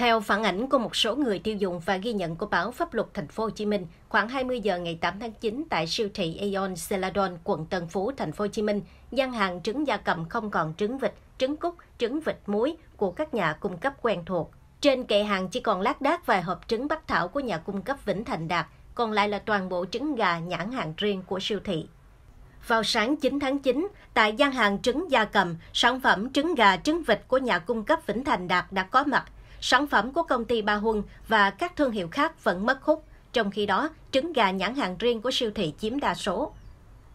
Theo phản ảnh của một số người tiêu dùng và ghi nhận của báo Pháp luật Thành phố Hồ Chí Minh, khoảng 20 giờ ngày 8 tháng 9 tại siêu thị Aeon Celadon, quận Tân Phú, Thành phố Hồ Chí Minh, gian hàng trứng gia cầm không còn trứng vịt, trứng cút, trứng vịt muối của các nhà cung cấp quen thuộc. Trên kệ hàng chỉ còn lác đác vài hộp trứng bắc thảo của nhà cung cấp Vĩnh Thành Đạt, còn lại là toàn bộ trứng gà nhãn hàng riêng của siêu thị. Vào sáng 9 tháng 9, tại gian hàng trứng gia cầm, sản phẩm trứng gà trứng vịt của nhà cung cấp Vĩnh Thành Đạt đã có mặt – sản phẩm của công ty Ba Huân và các thương hiệu khác vẫn mất hút, trong khi đó trứng gà nhãn hàng riêng của siêu thị chiếm đa số.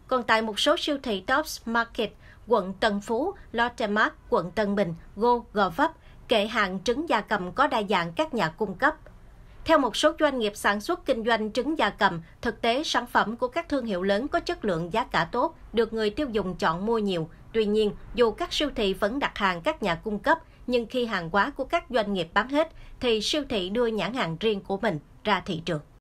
Còn tại một số siêu thị Tops Market, quận Tân Phú, Lotte Mart, quận Tân Bình, Go, Gò Vấp, kệ hàng trứng gia cầm có đa dạng các nhà cung cấp. Theo một số doanh nghiệp sản xuất kinh doanh trứng gia cầm, thực tế sản phẩm của các thương hiệu lớn có chất lượng giá cả tốt được người tiêu dùng chọn mua nhiều, Tuy nhiên, dù các siêu thị vẫn đặt hàng các nhà cung cấp, nhưng khi hàng hóa của các doanh nghiệp bán hết, thì siêu thị đưa nhãn hàng riêng của mình ra thị trường.